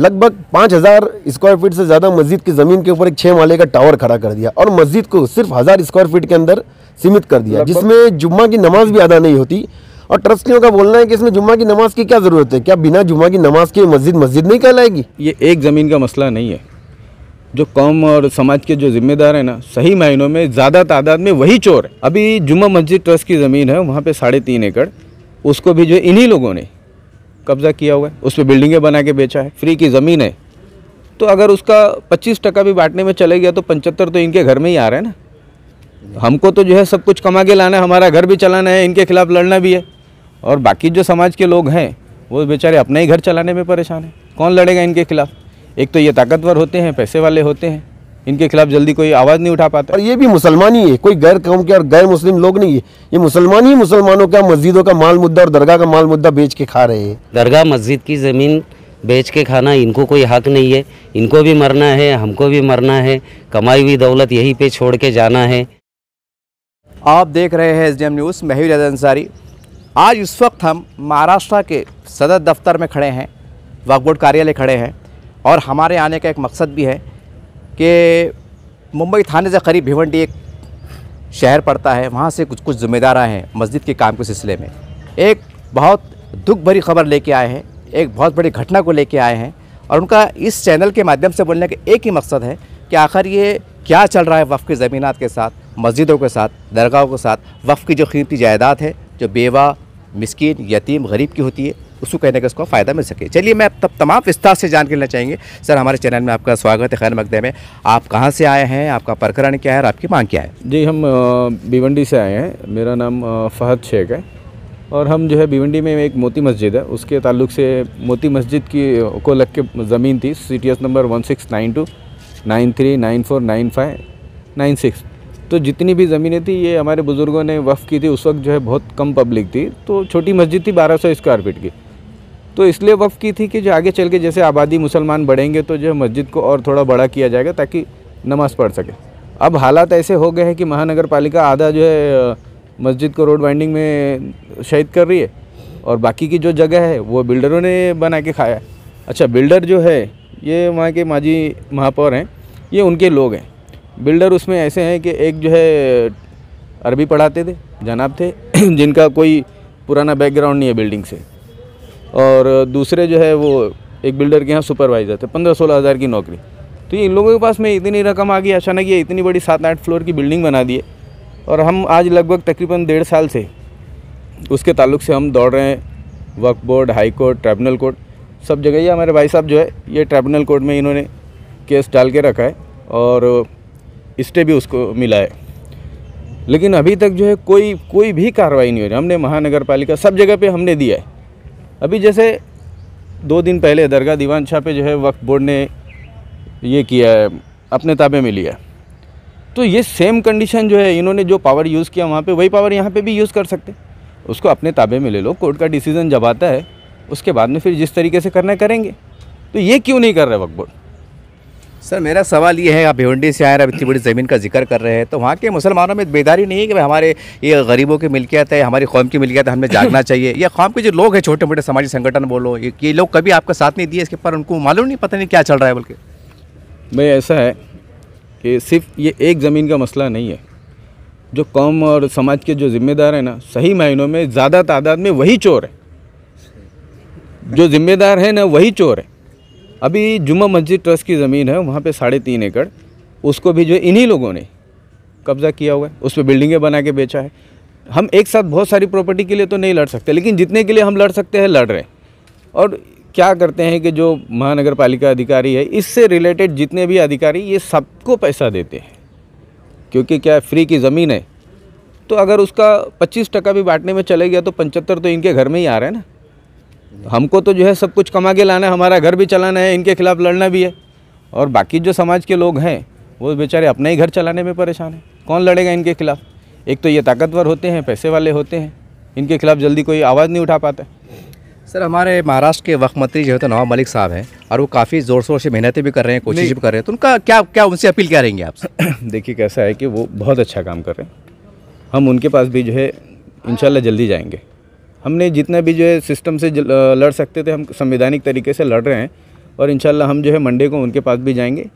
लगभग पाँच हज़ार स्क्वायर फीट से ज़्यादा मस्जिद की ज़मीन के ऊपर एक छः माले का टावर खड़ा कर दिया और मस्जिद को सिर्फ हज़ार स्क्वायर फीट के अंदर सीमित कर दिया जिसमें जुम्मा की नमाज भी अदा नहीं होती और ट्रस्टियों का बोलना है कि इसमें जुम्मा की नमाज की क्या ज़रूरत है क्या बिना जुम्मा की नमाज के मस्जिद मस्जिद नहीं कहलाएगी ये एक ज़मीन का मसला नहीं है जो कौम और समाज के जो जिम्मेदार हैं ना सही मायनों में ज़्यादा तादाद में वही चोर है अभी जुम्मा मस्जिद ट्रस्ट की ज़मीन है वहाँ पर साढ़े तीन एकड़ उसको भी जो इन्हीं लोगों ने कब्ज़ा किया हुआ है उस पर बिल्डिंगें बना के बेचा है फ्री की ज़मीन है तो अगर उसका पच्चीस टका भी बांटने में चले गया तो पचहत्तर तो इनके घर में ही आ रहे हैं ना हमको तो जो है सब कुछ कमा के लाना है हमारा घर भी चलाना है इनके खिलाफ लड़ना भी है और बाकी जो समाज के लोग हैं वो बेचारे अपना ही घर चलाने में परेशान हैं कौन लड़ेगा इनके खिलाफ एक तो ये ताकतवर होते हैं पैसे वाले होते हैं इनके खिलाफ जल्दी कोई आवाज़ नहीं उठा पाता और ये भी मुसलमान ही है कोई गैर कौम के और गैर मुस्लिम लोग नहीं है ये मुसलमान ही मुसलमानों का मस्जिदों का माल मुद्दा और दरगाह का माल मुद्दा बेच के खा रहे हैं दरगाह मस्जिद की ज़मीन बेच के खाना इनको कोई हक नहीं है इनको भी मरना है हमको भी मरना है कमाई हुई दौलत यहीं पर छोड़ के जाना है आप देख रहे हैं S D M news Mahveer Ansari आज इस वक्त हम महाराष्ट्र के सदर दफ्तर में खड़े हैं वाकबोर्ड कार्यालय खड़े हैं और हमारे आने का एक मकसद भी है कि मुंबई थाने से करीब भिवंडी एक शहर पड़ता है वहाँ से कुछ कुछ जिम्मेदार आए हैं मस्जिद के काम के सिलसिले में एक बहुत दुख भरी खबर लेके आए हैं एक बहुत बड़ी घटना को लेके आए हैं और उनका इस चैनल के माध्यम से बोलने का एक ही मकसद है कि आखिर ये क्या चल रहा है वफ़ की ज़मीनात के साथ मस्जिदों के साथ दरगाहों के साथ वफ़ की जो कीमती जायदाद है जो बेवा मस्किन यतीम गरीब की होती है उसको कहीं ना कहीं उसको फ़ायदा मिल सके चलिए मैं तब तमाम विस्तार से जान के लेना चाहेंगे सर हमारे चैनल में आपका स्वागत है खैर मकदे में आप कहाँ से आए हैं आपका प्रकरण क्या है और आपकी मांग क्या है जी हम भिवंडी से आए हैं मेरा नाम फहद शेख है और हम जो है भिवंडी में एक मोती मस्जिद है उसके ताल्लुक से मोती मस्जिद की को लग के ज़मीन थी C T S number one six nine two nine three nine four nine five nine six तो जितनी भी ज़मीनें थी ये हमारे बुज़ुर्गों ने वफ़ की थी उस वक्त जो है बहुत कम पब्लिक थी तो छोटी मस्जिद थी बारह सौ स्क्वायर फीट की तो इसलिए वफ़ की थी कि जो आगे चल के जैसे आबादी मुसलमान बढ़ेंगे तो जो मस्जिद को और थोड़ा बड़ा किया जाएगा ताकि नमाज़ पढ़ सके अब हालात ऐसे हो गए हैं कि महानगर पालिका आधा जो है मस्जिद को रोड वाइंडिंग में शहीद कर रही है और बाकी की जो जगह है वो बिल्डरों ने बना के खाया अच्छा बिल्डर जो है ये वहाँ के माजी महापौर हैं ये उनके लोग हैं बिल्डर उसमें ऐसे हैं कि एक जो है अरबी पढ़ाते थे जनाब थे जिनका कोई पुराना बैकग्राउंड नहीं है बिल्डिंग से और दूसरे जो है वो एक बिल्डर के यहाँ सुपरवाइज़र थे पंद्रह सोलह हज़ार की नौकरी तो ये इन लोगों के पास में इतनी रकम आ गई अचानक ये इतनी बड़ी सात आठ फ्लोर की बिल्डिंग बना दी है और हम आज लगभग तकरीबन डेढ़ साल से उसके ताल्लुक से हम दौड़ रहे हैं वक्फ board high court tribunal court सब जगह ये हमारे भाई साहब जो है ये ट्राइब्यूनल कोर्ट में इन्होंने केस डाल के रखा है और इस्टे भी उसको मिला है लेकिन अभी तक जो है कोई कोई भी कार्रवाई नहीं हो रही हमने महानगर पालिका सब जगह पे हमने दिया है अभी जैसे दो दिन पहले दरगाह दीवान शाह पे जो है वक्त बोर्ड ने ये किया है अपने ताबे में लिया तो ये सेम कंडीशन जो है इन्होंने जो पावर यूज़ किया वहाँ पे वही पावर यहाँ पे भी यूज़ कर सकते उसको अपने ताबे में ले लो कोर्ट का डिसीज़न जब आता है उसके बाद में फिर जिस तरीके से करना करेंगे तो ये क्यों नहीं कर रहे वक्फ बोर्ड सर मेरा सवाल ये है आप भिवंडी से आए आप इतनी बड़ी ज़मीन का जिक्र कर रहे हैं तो वहाँ के मुसलमानों में बेदारी नहीं है कि भाई हमारे ये गरीबों की मिलकियत है हमारी कौम की मिलकियत है हमें जागना चाहिए या कौम के जो लोग हैं छोटे मोटे सामाजिक संगठन बोलो ये लोग कभी आपका साथ नहीं दिए इसके पर उनको मालूम नहीं पता नहीं क्या चल रहा है बल्कि भाई ऐसा है कि सिर्फ ये एक ज़मीन का मसला नहीं है जो कौम और समाज के जो जिम्मेदार हैं ना सही मायनों में ज़्यादा तादाद में वही चोर है जो जिम्मेदार है ना वही चोर है अभी जुम्मा मस्जिद ट्रस्ट की ज़मीन है वहाँ पे साढ़े तीन एकड़ उसको भी जो इन्हीं लोगों ने कब्ज़ा किया हुआ है उस पर बिल्डिंगें बना के बेचा है हम एक साथ बहुत सारी प्रॉपर्टी के लिए तो नहीं लड़ सकते लेकिन जितने के लिए हम लड़ सकते हैं लड़ रहे हैं और क्या करते हैं कि जो महानगर पालिका अधिकारी है इससे रिलेटेड जितने भी अधिकारी ये सबको पैसा देते हैं क्योंकि क्या फ्री की ज़मीन है तो अगर उसका पच्चीस टका भी बांटने में चले गया तो पंचहत्तर तो इनके घर में ही आ रहा है ना हमको तो जो है सब कुछ कमा के लाना है हमारा घर भी चलाना है इनके खिलाफ लड़ना भी है और बाकी जो समाज के लोग हैं वो बेचारे अपना ही घर चलाने में परेशान हैं कौन लड़ेगा इनके खिलाफ एक तो ये ताकतवर होते हैं पैसे वाले होते हैं इनके खिलाफ जल्दी कोई आवाज़ नहीं उठा पाता सर हमारे महाराष्ट्र के वक्त मंत्री जो है तो नवाब मलिक साहब हैं और वो काफ़ी ज़ोर शोर से मेहनतें भी कर रहे हैं कोशिश भी कर रहे हैं तो उनका क्या क्या उनसे अपील क्या रहेंगे आप देखिए कैसा है कि वो बहुत अच्छा काम कर रहे हैं हम उनके पास भी जो है इन जल्दी जाएंगे हमने जितना भी जो है सिस्टम से लड़ सकते थे हम संवैधानिक तरीके से लड़ रहे हैं और इन हम जो है मंडे को उनके पास भी जाएंगे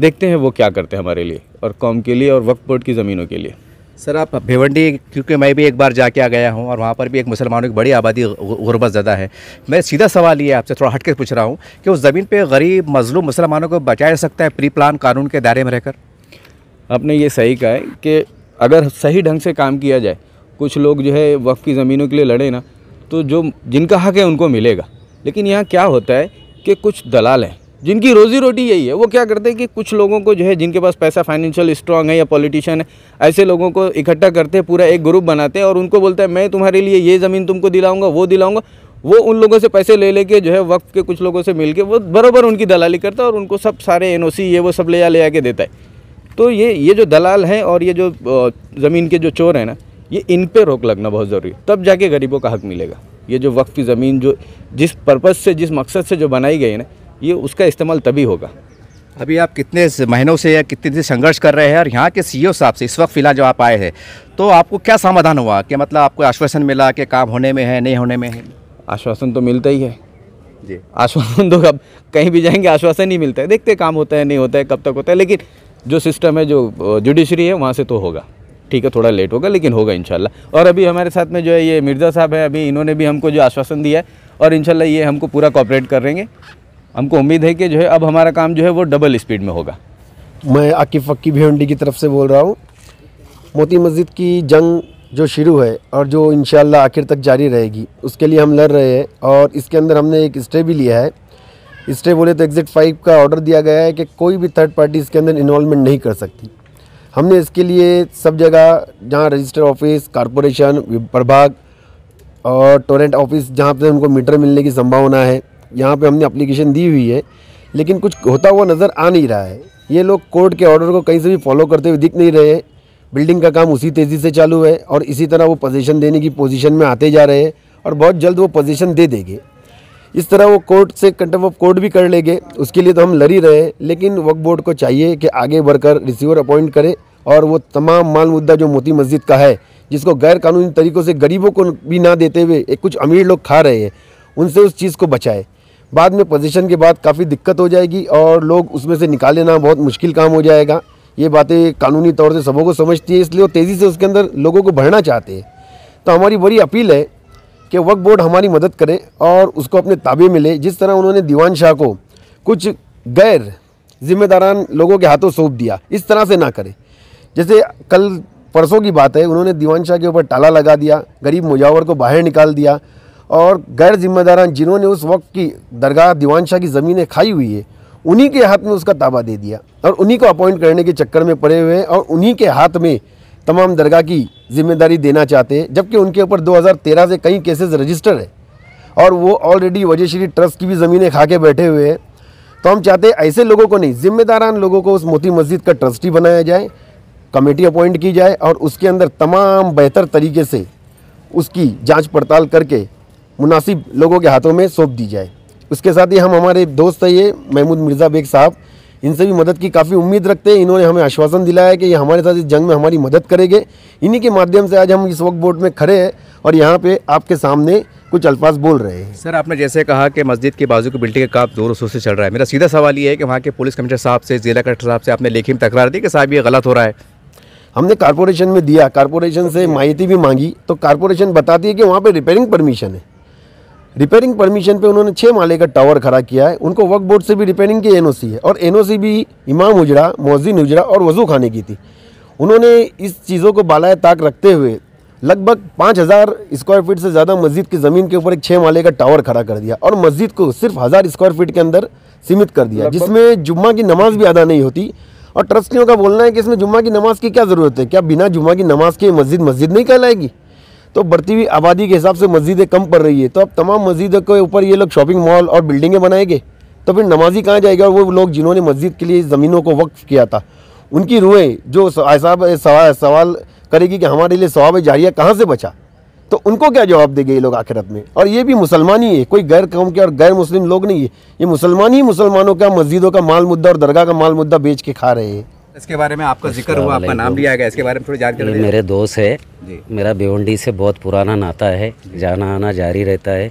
देखते हैं वो क्या करते हैं हमारे लिए और कौम के लिए और वक्त बोर्ड की ज़मीनों के लिए सर आप भिवंडी क्योंकि मैं भी एक बार जाके आ गया हूँ और वहाँ पर भी एक मुसलमानों की बड़ी आबादी गुरबत ज़्यादा है मैं सीधा सवाल ये आपसे थोड़ा हट के पूछ रहा हूँ कि उस ज़मीन पे गरीब मजलूम मुसलमानों को बचाया जा सकता है प्री प्लान कानून के दायरे में रहकर आपने ये सही कहा है कि अगर सही ढंग से काम किया जाए कुछ लोग जो है वक़्फ़ की ज़मीनों के लिए लड़े ना तो जो जिनका हक़ है उनको मिलेगा लेकिन यहाँ क्या होता है कि कुछ दलाल हैं जिनकी रोज़ी रोटी यही है वो क्या करते हैं कि कुछ लोगों को जो है जिनके पास पैसा फाइनेंशियल स्ट्रांग है या पॉलिटिशियन है ऐसे लोगों को इकट्ठा करते हैं पूरा एक ग्रुप बनाते हैं और उनको बोलते हैं मैं तुम्हारे लिए ये ज़मीन तुमको दिलाऊंगा वो दिलाऊंगा वो उन लोगों से पैसे ले लेके जो है वक्त के कुछ लोगों से मिल के वो बराबर उनकी दलाली करता है और उनको सब सारे एन ये वो सब ले जा ले जाके देता है तो ये ये जो दलाल हैं और ये जो ज़मीन के जो चोर हैं ना ये इन पे रोक लगना बहुत ज़रूरी है तब जाके गरीबों का हक मिलेगा ये जो वक्त की ज़मीन जो जिस पर्पज़ से जिस मकसद से जो बनाई गई है ना ये उसका इस्तेमाल तभी होगा अभी आप कितने महीनों से या कितने दिन संघर्ष कर रहे हैं और यहाँ के सीईओ e साहब से इस वक्त फ़िलहाल जो आप आए हैं तो आपको क्या समाधान हुआ कि मतलब आपको आश्वासन मिला कि काम होने में है नहीं होने में है आश्वासन तो मिलता ही है जी आश्वासन तो अब कहीं भी जाएंगे आश्वासन ही मिलता है देखते काम होता है नहीं होता है कब तक होता है लेकिन जो सिस्टम है जो जुडिशरी है वहाँ से तो होगा ठीक है थोड़ा लेट होगा लेकिन होगा इनशाला और अभी हमारे साथ में जो है ये मिर्ज़ा साहब है अभी इन्होंने भी हमको जो आश्वासन दिया है और इनशाला ये हमको पूरा कॉपरेट करेंगे हमको उम्मीद है कि जो है अब हमारा काम जो है वो डबल स्पीड में होगा मैं आकिफ अक्की भिवंडी की तरफ से बोल रहा हूँ मोती मस्जिद की जंग जो शुरू है और जो इन आखिर तक जारी रहेगी उसके लिए हम लड़ रहे हैं और इसके अंदर हमने एक स्टे भी लिया है स्टे बोले तो एग्जिट फाइव का ऑर्डर दिया गया है कि कोई भी थर्ड पार्टी इसके अंदर इन्वॉल्वमेंट नहीं कर सकती हमने इसके लिए सब जगह जहाँ रजिस्टर ऑफिस कारपोरेशन प्रभाग और टोरेंट ऑफिस जहाँ पे उनको मीटर मिलने की संभावना है यहाँ पे हमने अप्लीकेशन दी हुई है लेकिन कुछ होता हुआ नज़र आ नहीं रहा है ये लोग कोर्ट के ऑर्डर को कहीं से भी फॉलो करते हुए दिख नहीं रहे हैं बिल्डिंग का काम उसी तेज़ी से चालू है और इसी तरह वो पोजीशन देने की पोजीशन में आते जा रहे हैं और बहुत जल्द वो पोजीशन दे देंगे इस तरह वो कोर्ट से कंटम ऑफ कोर्ट भी कर लेंगे उसके लिए तो हम लड़ ही रहे लेकिन वक्फ बोर्ड को चाहिए कि आगे बढ़कर रिसीवर अपॉइंट करे और वो तमाम माल मुद्दा जो मोती मस्जिद का है जिसको गैर कानूनी तरीक़ों से गरीबों को भी ना देते हुए एक कुछ अमीर लोग खा रहे हैं उनसे उस चीज़ को बचाए बाद में पोजीशन के बाद काफ़ी दिक्कत हो जाएगी और लोग उसमें से निकाल लेना बहुत मुश्किल काम हो जाएगा ये बातें कानूनी तौर से सबों को समझती है इसलिए वो तेज़ी से उसके अंदर लोगों को भरना चाहते हैं तो हमारी बड़ी अपील है कि वक्फ बोर्ड हमारी मदद करे और उसको अपने ताबे में ले जिस तरह उन्होंने दीवान शाह को कुछ गैर जिम्मेदारान लोगों के हाथों सौंप दिया इस तरह से ना करें जैसे कल परसों की बात है उन्होंने दीवान शाह के ऊपर ताला लगा दिया गरीब मुजावर को बाहर निकाल दिया और गैर जिम्मेदारान जिन्होंने उस वक्त की दरगाह दीवान शाह की ज़मीनें खाई हुई है उन्हीं के हाथ में उसका ताबा दे दिया और उन्हीं को अपॉइंट करने के चक्कर में पड़े हुए और उन्हीं के हाथ में तमाम दरगाह की जिम्मेदारी देना चाहते हैं जबकि उनके ऊपर 2013 से कई केसेस रजिस्टर है और वो ऑलरेडी वजह श्री ट्रस्ट की भी ज़मीनें खा के बैठे हुए हैं तो हम चाहते हैं ऐसे लोगों को नहीं जिम्मेदारान लोगों को उस मोती मस्जिद का ट्रस्टी बनाया जाए कमेटी अपॉइंट की जाए और उसके अंदर तमाम बेहतर तरीके से उसकी जाँच पड़ताल करके मुनासिब लोगों के हाथों में सौंप दी जाए उसके साथ ही हम हमारे दोस्त है ये महमूद मिर्ज़ा बेग साहब इनसे भी मदद की काफ़ी उम्मीद रखते हैं इन्होंने हमें आश्वासन दिलाया है कि ये हमारे साथ इस जंग में हमारी मदद करेंगे इन्हीं के माध्यम से आज हम इस वक्त बोर्ड में खड़े हैं और यहाँ पे आपके सामने कुछ अल्फाज बोल रहे हैं सर आपने जैसे कहा कि मस्जिद के बाजू की बिल्डिंग का काम जोर शोर से चल रहा है मेरा सीधा सवाल ये है कि वहाँ के पुलिस कमिश्नर साहब से जिला कलेक्टर साहब से आपने लेखी में तकरार दी कि साहब ये गलत हो रहा है हमने कॉरपोरेशन में दिया कॉरपोरेशन से माइती भी मांगी तो कॉरपोरेशन बताती है कि वहाँ पर रिपेयरिंग परमिशन है रिपेयरिंग परमिशन पे उन्होंने छः माले का टावर खड़ा किया है उनको वक्त बोर्ड से भी रिपेयरिंग की एनओसी है और एनओसी भी इमाम उजरा मोजिन उजरा और वजू खाने की थी उन्होंने इस चीज़ों को बालाए ताक रखते हुए लगभग पाँच हज़ार स्क्वायर फीट से ज़्यादा मस्जिद की ज़मीन के ऊपर एक छः माले का टावर खड़ा कर दिया और मस्जिद को सिर्फ हज़ार स्क्वायर फीट के अंदर सीमित कर दिया जिसमें जुम्मा की नमाज भी अदा नहीं होती और ट्रस्टियों का बोलना है कि इसमें जुम्मा की नमाज की क्या ज़रूरत है क्या बिना जुम्मा की नमाज के मस्जिद मस्जिद नहीं कहलाएगी तो बढ़ती हुई आबादी के हिसाब से मस्जिदें कम पड़ रही है तो अब तमाम मस्जिदों के ऊपर ये लोग शॉपिंग मॉल और बिल्डिंगें बनाएंगे तो फिर नमाजी कहाँ जाएगा वो लोग जिन्होंने मस्जिद के लिए ज़मीनों को वक्फ किया था उनकी रूहें जो ऐसा सवाल, सवाल करेगी कि हमारे लिए सवाब जारिया कहाँ से बचा तो उनको क्या जवाब देंगे ये लोग आखिरत में और ये भी मुसलमान ही है कोई गैर कौम के और गैर मुस्लिम लोग नहीं है ये मुसलमान ही मुसलमानों का मस्जिदों का माल मुद्दा और दरगाह का माल मुद्दा बेच के खा रहे हैं इसके बारे में आपका जिक्र हुआ आपका नाम लिया गया इसके बारे में थोड़ी जानकारी मेरे दोस्त है मेरा भिवंडी से बहुत पुराना नाता है जाना आना जारी रहता है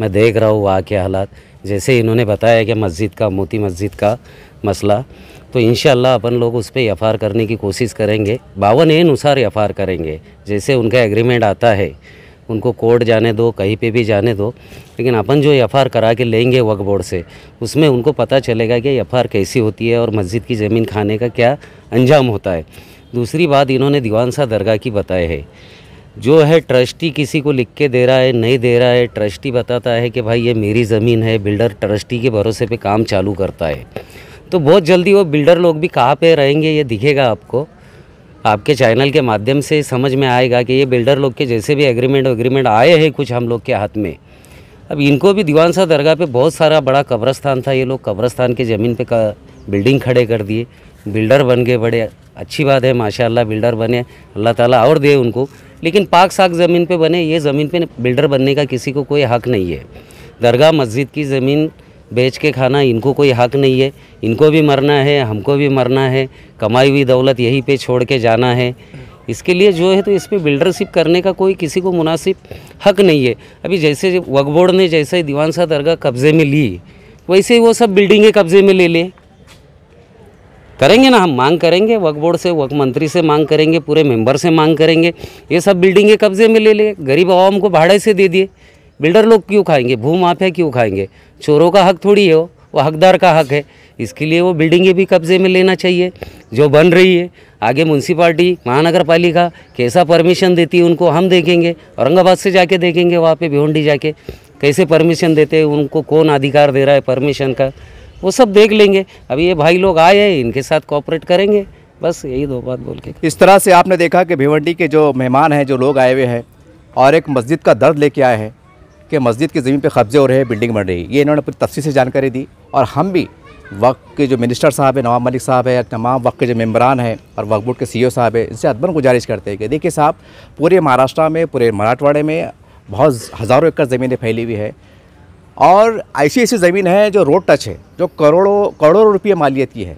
मैं देख रहा हूँ वहाँ के हालात जैसे इन्होंने बताया कि मस्जिद का मोती मस्जिद का मसला तो इन अपन लोग उस पर एफ करने की कोशिश करेंगे बावन अनुसार एफ करेंगे जैसे उनका एग्रीमेंट आता है उनको कोर्ट जाने दो कहीं पे भी जाने दो लेकिन अपन जो एफ करा के लेंगे वक्फ बोर्ड से उसमें उनको पता चलेगा कि एफ कैसी होती है और मस्जिद की ज़मीन खाने का क्या अंजाम होता है दूसरी बात इन्होंने दीवान सा दरगाह की बताई है जो है ट्रस्टी किसी को लिख के दे रहा है नहीं दे रहा है ट्रस्टी बताता है कि भाई ये मेरी ज़मीन है बिल्डर ट्रस्टी के भरोसे पे काम चालू करता है तो बहुत जल्दी वो बिल्डर लोग भी कहाँ पे रहेंगे ये दिखेगा आपको आपके चैनल के माध्यम से समझ में आएगा कि ये बिल्डर लोग के जैसे भी एग्रीमेंट एग्रीमेंट आए हैं कुछ हम लोग के हाथ में अब इनको भी दीवान शाह दरगाह पे बहुत सारा बड़ा कब्रस्तान था ये लोग कब्रस्तान के ज़मीन पे का बिल्डिंग खड़े कर दिए बिल्डर बन गए बड़े अच्छी बात है माशाल्लाह बिल्डर बने अल्लाह ताला और दे उनको लेकिन पाक साक ज़मीन पे बने ये ज़मीन पे बिल्डर बनने का किसी को कोई हक नहीं है दरगाह मस्जिद की ज़मीन बेच के खाना इनको कोई हक नहीं है इनको भी मरना है हमको भी मरना है कमाई हुई दौलत यहीं पे छोड़ के जाना है इसके लिए जो है तो इस पर बिल्डरशिप करने का कोई किसी को मुनासिब हक नहीं है अभी जैसे वक्फ बोर्ड ने जैसे दीवान शाह दरगाह कब्ज़े में ली वैसे ही वो सब बिल्डिंगें कब्ज़े में ले लें करेंगे ना हम मांग करेंगे वक बोर्ड से वक मंत्री से मांग करेंगे पूरे मेंबर से मांग करेंगे ये सब बिल्डिंगें कब्ज़े में ले लें गरीब आवाम को भाड़े से दे दिए बिल्डर लोग क्यों खाएंगे भू माफिया क्यों खाएंगे चोरों का हक थोड़ी है वो वो हकदार का हक है इसके लिए वो बिल्डिंगें भी कब्जे में लेना चाहिए जो बन रही है आगे म्यूनसिपाल्टी महानगर पालिका कैसा परमिशन देती है उनको हम देखेंगे औरंगाबाद से जाके देखेंगे वहाँ पे भिवंडी जाके कैसे परमिशन देते हैं उनको कौन अधिकार दे रहा है परमिशन का वो सब देख लेंगे अभी ये भाई लोग आए हैं इनके साथ कॉपरेट करेंगे बस यही दो बात बोल के इस तरह से आपने देखा कि भिवंडी के जो मेहमान हैं जो लोग आए हुए हैं और एक मस्जिद का दर्द लेके आए हैं कि मस्जिद की ज़मीन पर कब्जे हो रहे हैं बिल्डिंग बन रही है ये इन्होंने पूरी तफसी से जानकारी दी और हम भी वक्त के जो मिनिस्टर साहब हैं नवाब मलिक साहब है तमाम वक्त के जो मेम्बरान हैं और वक्त बोर्ड के ओ साहब हैं इनसे अदबन गुजारिश करते हैं कि देखिए साहब पूरे महाराष्ट्र में पूरे मराठवाड़े में बहुत हज़ारों एकड़ ज़मीनें फैली हुई है और ऐसी ऐसी ज़मीन है जो रोड टच है जो करोड़ों करोड़ों रुपये मालियत की है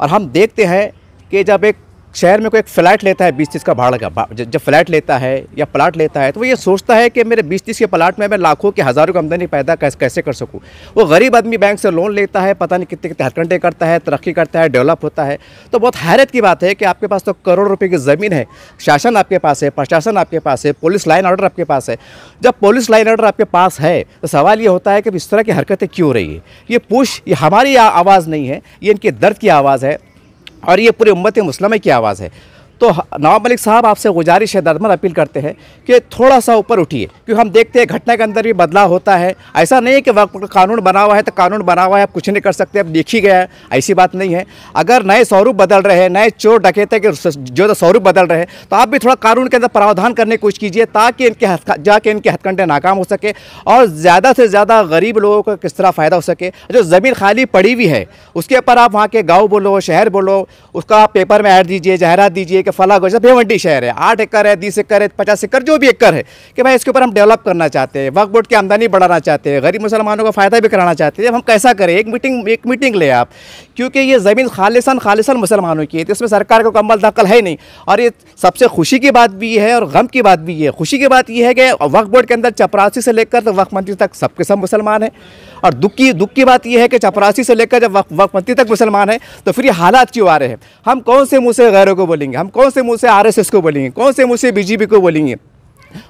और हम देखते हैं कि जब एक शहर में कोई एक फ्लैट लेता है बीस तीस का भाड़ का जब फ्लैट लेता है या प्लाट लेता है तो वो ये सोचता है कि मेरे बीस तीस के प्लाट में मैं लाखों के हज़ारों की आमदनी पैदा कैसे कर सकूँ वो गरीब आदमी बैंक से लोन लेता है पता नहीं कितने कितने हथकंडे करता है तरक्की करता है डेवलप होता है तो बहुत हैरत की बात है कि आपके पास तो करोड़ रुपये की ज़मीन है शासन आपके पास है प्रशासन आपके पास है पुलिस लाइन ऑर्डर आपके पास है जब पुलिस लाइन ऑर्डर आपके पास है तो सवाल ये होता है कि इस तरह की हरकतें क्यों रही है ये पुश ये हमारी आवाज़ नहीं है ये इनके दर्द की आवाज़ है और ये पूरे उम्मत मुस्लिम की आवाज़ है तो नवाब मलिक साहब आपसे गुजारिश है दर्दमन अपील करते हैं कि थोड़ा सा ऊपर उठिए क्योंकि हम देखते हैं घटना के अंदर भी बदलाव होता है ऐसा नहीं है कि वक्त कानून बना हुआ है तो कानून बना हुआ है आप कुछ नहीं कर सकते अब देख ही गया है ऐसी बात नहीं है अगर नए स्वरूप बदल रहे हैं नए चोर डकेते के जो तो स्वरूप बदल रहे हैं तो आप भी थोड़ा कानून के अंदर प्रावधान करने की कोशिश कीजिए ताकि इनके जाके इनके हथकंडे नाकाम हो सके और ज़्यादा से ज़्यादा गरीब लोगों का किस तरह फ़ायदा हो सके जो ज़मीन खाली पड़ी हुई है उसके ऊपर आप वहाँ के गाँव बोलो शहर बोलो उसका पेपर में ऐड दीजिए जाहरात दीजिए के फला गोजा भेवंटी शहर है आठ एकड़ है बीस एकड़ है पचास एकड़ जो भी एकड़ है कि भाई इसके ऊपर हम डेवलप करना चाहते हैं वक्त बोर्ड की आमदनी बढ़ाना चाहते हैं गरीब मुसलमानों का फ़ायदा भी कराना चाहते हैं हम कैसा करें एक मीटिंग एक मीटिंग ले आप क्योंकि ये ज़मीन खालिसन खालिसन मुसलमानों की है तो इसमें सरकार को कम्बल दखल है नहीं और ये सबसे खुशी की बात भी है और गम की बात भी है खुशी की बात यह है कि वक्त बोर्ड के अंदर चपरासी से लेकर वक्फ वक्त मंत्री तक सबके सब मुसलमान हैं और दुख की दुख की बात यह है कि चपरासी से लेकर जब वकमती तक मुसलमान है तो फिर ये हालात क्यों आ रहे हैं हम कौन से मुँह से गैरों को बोलेंगे हम कौन से मुँह से आर को बोलेंगे कौन से मुँह से बीजेपी को बोलेंगे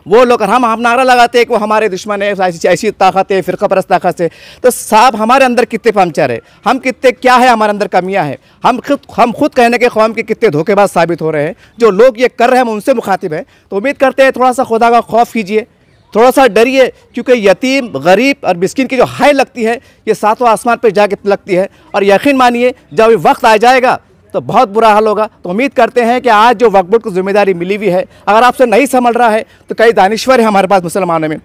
वो लोग हम हम नारा लगाते हैं कि वो हमारे दुश्मन है ऐसी ऐसी ताकत है फ़िरका परस्त ताकत है तो साहब हमारे अंदर कितने पंचर है हम कितने क्या है हमारे अंदर कमियां हैं हम खुद हम खुद कहने के कौम के कितने धोखेबाज साबित हो रहे हैं जो लोग ये कर रहे हैं हम उनसे मुखातिब हैं तो उम्मीद करते हैं थोड़ा सा खुदा का खौफ कीजिए थोड़ा सा डरिए क्योंकि यतीम गरीब और मिस्किन की जो हाई लगती है ये सातों आसमान पर जाके लगती है और यकीन मानिए जब ये वक्त आ जाएगा तो बहुत बुरा हाल होगा तो उम्मीद करते हैं कि आज जो वक्फ बोर्ड को जिम्मेदारी मिली हुई है अगर आपसे नहीं संभल रहा है तो कई दानश्वर है हमारे पास मुसलमानों में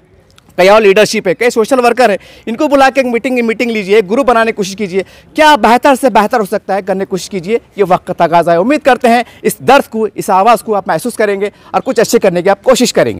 कई और लीडरशिप है कई सोशल वर्कर है इनको बुला के एक मीटिंग मीटिंग लीजिए एक ग्रुप बनाने की कोशिश कीजिए क्या बेहतर से बेहतर हो सकता है करने की कोशिश कीजिए ये वक्त का तकाजा है उम्मीद करते हैं इस दर्द को इस आवाज़ को आप महसूस करेंगे और कुछ अच्छे करने की आप कोशिश करेंगे